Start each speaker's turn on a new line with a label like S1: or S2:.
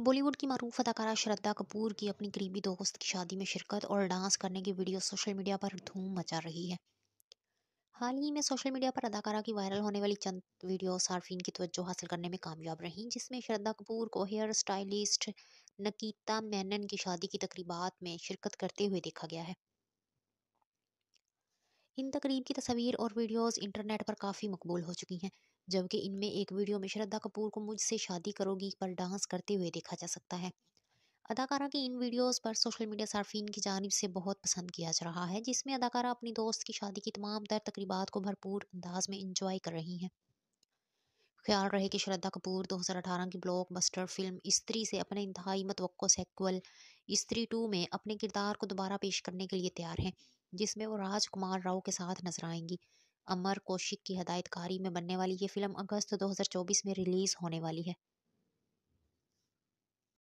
S1: बॉलीवुड की मरूफ अदाकारा श्रद्धा कपूर की अपनी करीबी दोस्त की शादी में शिरकत और डांस करने की वीडियो सोशल मीडिया पर धूम मचा रही है हाल ही में सोशल मीडिया पर अदाकारा की वायरल होने वाली चंद वीडियो सार्फिन की तवज्जो हासिल करने में कामयाब रहीं जिसमें श्रद्धा कपूर को हेयर स्टाइलिस्ट नकीता मैनन की शादी की तकरीबात में शिरकत करते हुए देखा गया है इन तकरीब की तस्वीर और वीडियोस इंटरनेट पर काफ़ी मकबूल हो चुकी हैं जबकि इनमें एक वीडियो में श्रद्धा कपूर को मुझसे शादी करोगी पर डांस करते हुए देखा जा सकता है अदाकारा की इन वीडियोस पर सोशल मीडिया सार्फिन की जानब से बहुत पसंद किया जा रहा है जिसमें अदाकारा अपनी दोस्त की शादी की तमाम तर तकरीबा को भरपूर अंदाज में इंजॉय कर रही हैं ख्याल रहे कि श्रद्धा कपूर 2018 की ब्लॉक ब्लॉकबस्टर फिल्म स्त्री से अपने इंतहाई मतवको सेक्वल स्त्री टू में अपने किरदार को दोबारा पेश करने के लिए तैयार हैं जिसमें वो राजकुमार राव के साथ नजर आएंगी अमर कौशिक की हदायतकारी में बनने वाली ये फिल्म अगस्त 2024 में रिलीज होने वाली है